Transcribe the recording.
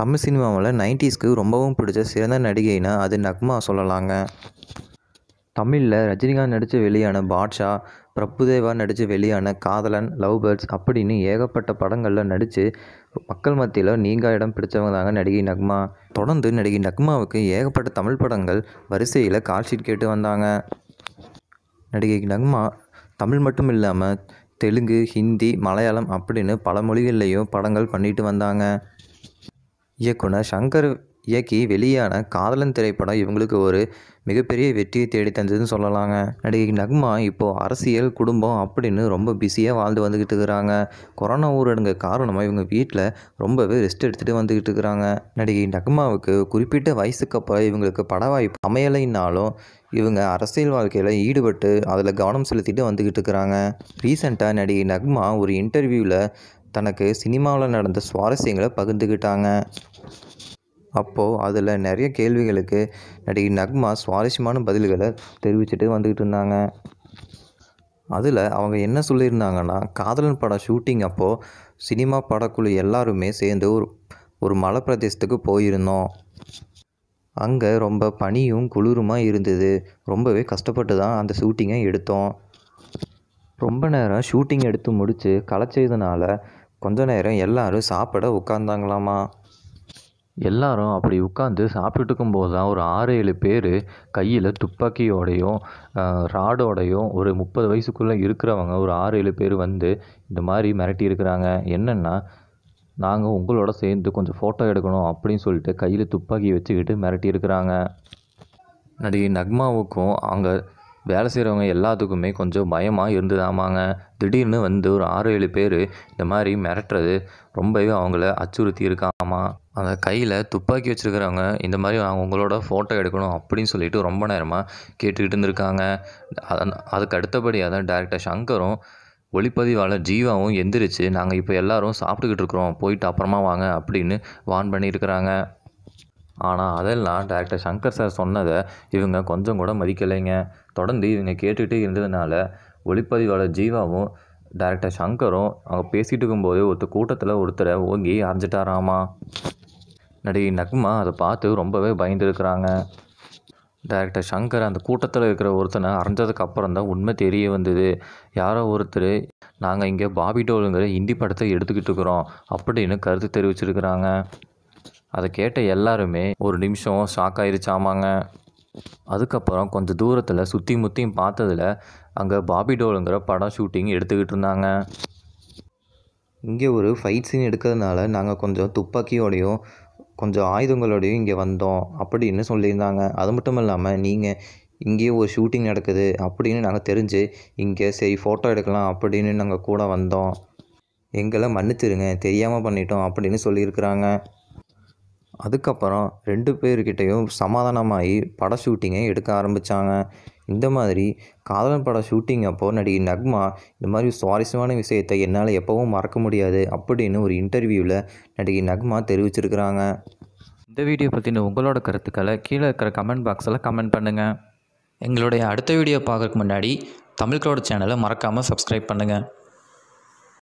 தமிழ் சினிமாவில் நைன்டிஸ்க்கு ரொம்பவும் பிடிச்ச சிறந்த நடிகைனா அது நக்மா சொல்லலாங்க தமிழில் ரஜினிகாந்த் நடித்து வெளியான பாட்ஷா பிரபுதேவா நடித்து வெளியான காதலன் லவ் பேர்ட்ஸ் அப்படின்னு ஏகப்பட்ட படங்களில் நடித்து மக்கள் மத்தியில் நீங்க இடம் பிடிச்சவங்க தாங்க நடிகை நக்மா தொடர்ந்து நடிகை நக்மாவுக்கு ஏகப்பட்ட தமிழ் படங்கள் வரிசையில் கால்ஷீட் கேட்டு வந்தாங்க நடிகை நக்மா தமிழ் மட்டும் இல்லாமல் தெலுங்கு ஹிந்தி மலையாளம் அப்படின்னு பல மொழிகள்லேயும் படங்கள் பண்ணிட்டு வந்தாங்க இயக்குனர் சங்கர் இயக்கி வெளியான காதலன் திரைப்படம் இவங்களுக்கு ஒரு மிகப்பெரிய வெற்றியை தேடி தந்ததுன்னு சொல்லலாங்க நடிகை நக்மா இப்போது அரசியல் குடும்பம் அப்படின்னு ரொம்ப பிஸியாக வாழ்ந்து வந்துக்கிட்டு இருக்கிறாங்க கொரோனா ஊரடங்க காரணமாக இவங்க வீட்டில் ரொம்பவே ரெஸ்ட் எடுத்துகிட்டு வந்துக்கிட்டு இருக்கிறாங்க நடிகை நக்மாவுக்கு குறிப்பிட்ட வயசுக்கு அப்புறம் இவங்களுக்கு பட வாய்ப்பு அமையலைன்னாலும் இவங்க அரசியல் வாழ்க்கையில் ஈடுபட்டு அதில் கவனம் செலுத்திட்டு வந்துக்கிட்டு இருக்கிறாங்க ரீசெண்டாக நடிகை நக்மா ஒரு இன்டர்வியூவில் தனக்கு சினிமாவில் நடந்த சுவாரஸ்யங்களை பகிர்ந்துக்கிட்டாங்க அப்போது அதில் நிறைய கேள்விகளுக்கு நடிகை நக்மா சுவாரஸ்யமான பதில்களை தெரிவிச்சுட்டு வந்துக்கிட்டு இருந்தாங்க அதில் அவங்க என்ன சொல்லியிருந்தாங்கன்னா காதலன் படம் ஷூட்டிங் அப்போது சினிமா படக்குழு எல்லாருமே சேர்ந்து ஒரு ஒரு மலை பிரதேசத்துக்கு போயிருந்தோம் அங்கே ரொம்ப பனியும் குளிருமாக இருந்தது ரொம்பவே கஷ்டப்பட்டு தான் அந்த ஷூட்டிங்கை எடுத்தோம் ரொம்ப நேரம் ஷூட்டிங் எடுத்து முடித்து களைச்சதுனால கொஞ்ச நேரம் எல்லாரும் சாப்பிட உட்காந்தாங்களாமா எல்லாரும் அப்படி உட்காந்து சாப்பிட்டுக்கும் போது தான் ஒரு ஆறு ஏழு பேர் கையில் துப்பாக்கியோடையும் ராடோடையும் ஒரு முப்பது வயசுக்குள்ளே இருக்கிறவங்க ஒரு ஆறு ஏழு பேர் வந்து இந்த மாதிரி மிரட்டி இருக்கிறாங்க என்னென்னா நாங்கள் உங்களோட சேர்ந்து கொஞ்சம் ஃபோட்டோ எடுக்கணும் அப்படின்னு சொல்லிட்டு கையில் துப்பாக்கி வச்சுக்கிட்டு மிரட்டி இருக்கிறாங்க நடிகை நக்மாவுக்கும் அங்கே வேலை செய்கிறவங்க எல்லாத்துக்குமே கொஞ்சம் பயமாக இருந்துதாமாங்க திடீர்னு வந்து ஒரு ஆறு ஏழு பேர் இந்த மாதிரி மிரட்டுறது ரொம்பவே அவங்கள அச்சுறுத்தி இருக்காமா அந்த கையில் துப்பாக்கி வச்சுருக்கிறவங்க இந்த மாதிரி அவங்க உங்களோட ஃபோட்டோ எடுக்கணும் அப்படின்னு சொல்லிட்டு ரொம்ப நேரமாக கேட்டுக்கிட்டு இருந்திருக்காங்க அதன் அதுக்கு அடுத்தபடியாக தான் டேரக்டர் சங்கரும் ஒளிப்பதிவாளர் ஜீவாவும் எந்திரிச்சு நாங்கள் இப்போ எல்லோரும் சாப்பிட்டுக்கிட்டு இருக்கிறோம் போயிட்டு அப்புறமா வாங்க அப்படின்னு வான் பண்ணியிருக்கிறாங்க ஆனால் அதெல்லாம் டேரக்டர் சங்கர் சார் சொன்னதை இவங்க கொஞ்சம் கூட மதிக்கலைங்க தொடர்ந்து இவங்க கேட்டுக்கிட்டே இருந்ததுனால ஒளிப்பதிவாளர் ஜீவாவும் டேரக்டர் சங்கரும் அவங்க பேசிகிட்டு இருக்கும்போது ஒருத்தர் கூட்டத்தில் ஒருத்தரை ஓங்கி அரைஞ்சிட்டாராமா நடிகை நக்மா அதை பார்த்து ரொம்பவே பயந்துருக்கிறாங்க டேரக்டர் சங்கர் அந்த கூட்டத்தில் இருக்கிற ஒருத்தனை அரைஞ்சதுக்கு அப்புறம் தான் உண்மை தெரிய வந்தது யாரோ ஒருத்தர் நாங்கள் இங்கே பாபி டோலுங்கிற ஹிந்தி படத்தை எடுத்துக்கிட்டு இருக்கிறோம் அப்படின்னு கருத்து தெரிவிச்சிருக்கிறாங்க அதை கேட்ட எல்லாருமே ஒரு நிமிஷம் ஷாக் ஆயிருச்சாமாங்க அதுக்கப்புறம் கொஞ்சம் தூரத்தில் சுற்றி முற்றியும் பார்த்ததில் அங்கே பாபி டோலுங்கிற படம் ஷூட்டிங் எடுத்துக்கிட்டு இருந்தாங்க இங்கே ஒரு ஃபைட் சீன் எடுக்கிறதுனால நாங்கள் கொஞ்சம் துப்பாக்கியோடையும் கொஞ்சம் ஆயுதங்களோடையும் இங்கே வந்தோம் அப்படின்னு சொல்லியிருந்தாங்க அது மட்டும் இல்லாமல் நீங்கள் இங்கேயே ஒரு ஷூட்டிங் நடக்குது அப்படின்னு நாங்கள் தெரிஞ்சு இங்கே சரி ஃபோட்டோ எடுக்கலாம் அப்படின்னு நாங்கள் கூட வந்தோம் எங்களை மன்னிச்சிருங்க தெரியாமல் பண்ணிட்டோம் அப்படின்னு சொல்லியிருக்கிறாங்க அதுக்கப்புறம் ரெண்டு பேர்கிட்டையும் சமாதானமாகி பட ஷூட்டிங்கை எடுக்க ஆரம்பித்தாங்க இந்த மாதிரி காதலன் பட ஷூட்டிங் அப்போது நடிகை நக்மா இந்த மாதிரி சுவாரஸ்யமான விஷயத்தை என்னால் எப்போவும் மறக்க முடியாது அப்படின்னு ஒரு இன்டர்வியூவில் நடிகை நக்மா தெரிவிச்சிருக்கிறாங்க இந்த வீடியோ பற்றின உங்களோட கருத்துக்களை கீழே இருக்கிற கமெண்ட் பாக்ஸில் கமெண்ட் பண்ணுங்கள் எங்களுடைய அடுத்த வீடியோ பார்க்குறதுக்கு முன்னாடி தமிழ்களோட சேனலை மறக்காமல் சப்ஸ்கிரைப் பண்ணுங்கள்